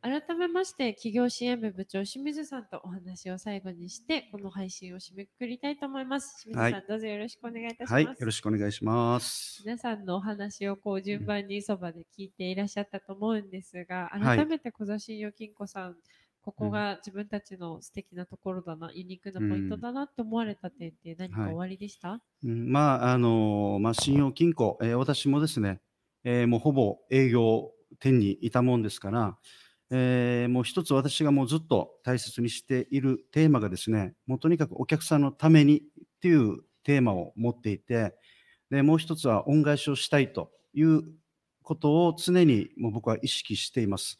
改めまして企業支援部部長清水さんとお話を最後にしてこの配信を締めくくりたいと思います清水さん、はい、どうぞよろしくお願いいたします、はい、よろしくお願いします皆さんのお話をこう順番にそばで聞いていらっしゃったと思うんですが改めて小座信用金庫さん、はい、ここが自分たちの素敵なところだな、うん、ユニークなポイントだなと思われた点って何か終わりでした、うん、まああのまあ信用金庫、えー、私もですね、えー、もうほぼ営業店にいたもんですからえー、もう一つ私がもうずっと大切にしているテーマがですね、もうとにかくお客さんのためにっていうテーマを持っていて、でもう一つは恩返しをしたいということを常にもう僕は意識しています。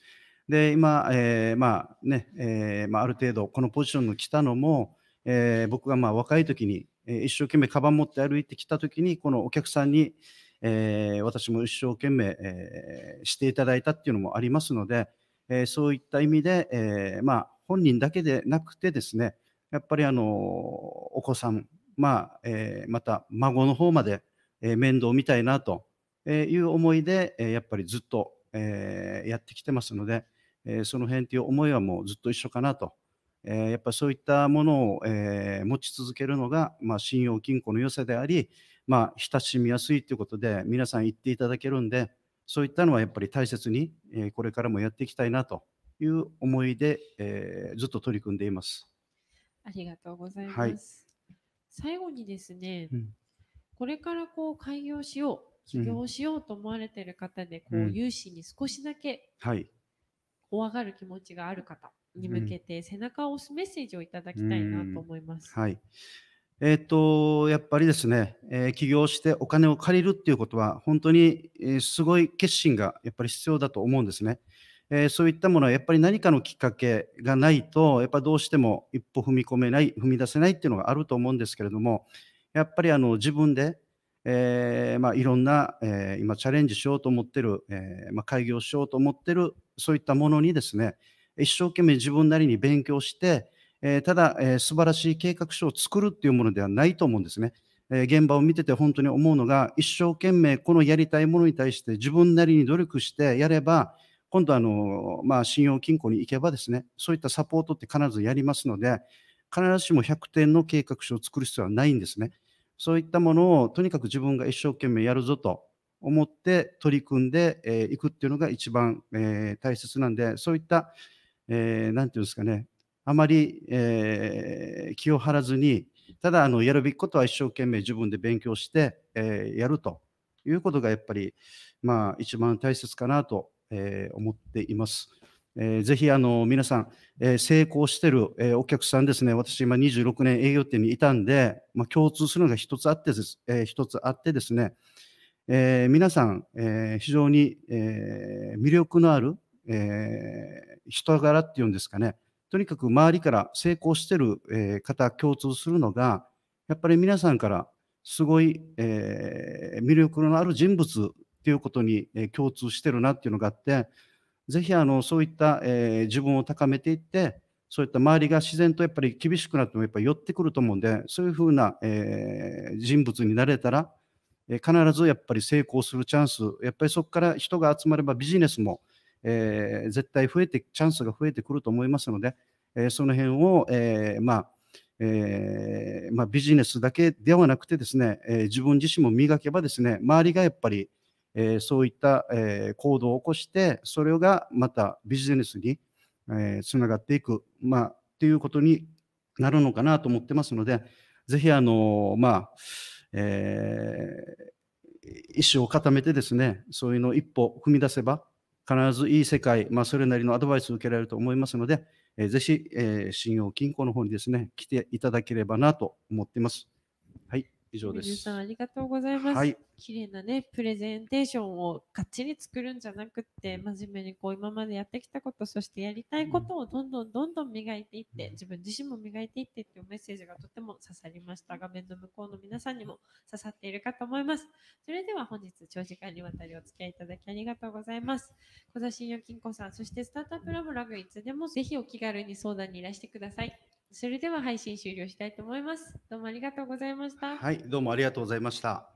で、今、えー、まあね、えー、まあ、ある程度このポジションに来たのも、えー、僕がまあ若い時に、一生懸命カバン持って歩いてきた時に、このお客さんに、え私も一生懸命、えしていただいたっていうのもありますので、えそういった意味で、えまあ、本人だけでなくてですね、やっぱりあのお子さん、まあえまた孫の方まで、え面倒を見たいなという思いで、えやっぱりずっと、えやってきてますので、えその辺という思いはもうずっと一緒かなと。えやっぱそういったものを、え持ち続けるのが、まあ、信用金庫の良さであり、まあ、親しみやすいということで皆さん言っていただけるんで、そういったのはやっぱり大切に、えこれからもやっていきたいなという思いで、えずっと取り組んでいます。ありがとうございます。はい、最後にですね、うん、これからこう開業しよう、起業しようと思われている方で、こう、うん、融資に少しだけ、怖がる気持ちがある方に向けて、背中を押すメッセージをいただきたいなと思います。うん、はいえっ、ー、と、やっぱりですね、えー、起業してお金を借りるっていうことは、本当に、えすごい決心がやっぱり必要だと思うんですね。えー、そういったものはやっぱり何かのきっかけがないと、やっぱどうしても一歩踏み込めない、踏み出せないっていうのがあると思うんですけれども、やっぱりあの自分で、えーまあ、いろんな、えー、今チャレンジしようと思ってる、えーまあ、開業しようと思ってる、そういったものにですね、一生懸命自分なりに勉強して、えー、ただ、えー、素晴らしい計画書を作るっていうものではないと思うんですね。えー、現場を見てて本当に思うのが、一生懸命このやりたいものに対して自分なりに努力してやれば、今度あの、まあ、信用金庫に行けばですね、そういったサポートって必ずやりますので、必ずしも100点の計画書を作る必要はないんですね。そういったものをとにかく自分が一生懸命やるぞと思って取り組んでい、えー、くっていうのが一番、えー、大切なんで、そういった、えー、なんていうんですかね、あまり、えー、気を張らずに、ただあのやるべきことは一生懸命自分で勉強して、えー、やるということがやっぱり、まあ、一番大切かなと、えー、思っています。えー、ぜひあの皆さん、えー、成功してる、えー、お客さんですね、私今26年営業店にいたんで、まあ、共通するのが一つあってです、えー、一つあってですね、えー、皆さん、えー、非常に、えー、魅力のある、えー、人柄っていうんですかね、とにかく周りから成功してる、え方共通するのが、やっぱり皆さんからすごい、えー、魅力のある人物っていうことに、え共通してるなっていうのがあって、ぜひあのそういった、えー、自分を高めていって、そういった周りが自然とやっぱり厳しくなってもやっぱり寄ってくると思うんで、そういうふうな、えー、人物になれたら、え必ずやっぱり成功するチャンス、やっぱりそこから人が集まればビジネスも、えー、絶対増えて、チャンスが増えてくると思いますので、えー、その辺を、えー、まあ、えーまあ、ビジネスだけではなくてですね、えー、自分自身も磨けばですね、周りがやっぱり、えー、そういった、えー、行動を起こして、それがまたビジネスにつな、がっていく、まあ、っていうことになるのかなと思ってますので、ぜひ、あのー、まあ、えー、意思を固めてですね、そういうのを一歩踏み出せば、必ずいい世界、まあ、それなりのアドバイスを受けられると思いますので、えー、ぜひ、えー、信用金庫の方にですね、来ていただければなと思っています。以上です。さんありがとうございます。はい、綺麗なね、プレゼンテーションをがっちり作るんじゃなくて、真面目にこう今までやってきたこと、そしてやりたいことをどんどんどんどん磨いていって、自分自身も磨いていってっていうメッセージがとても刺さりました。画面の向こうの皆さんにも刺さっているかと思います。それでは本日長時間にわたりお付き合いいただきありがとうございます。小田信用金庫さん、そしてスタートアップラボラグいつでもぜひお気軽に相談にいらしてください。それでは配信終了したいと思います。どうもありがとうございました。はい、どうもありがとうございました。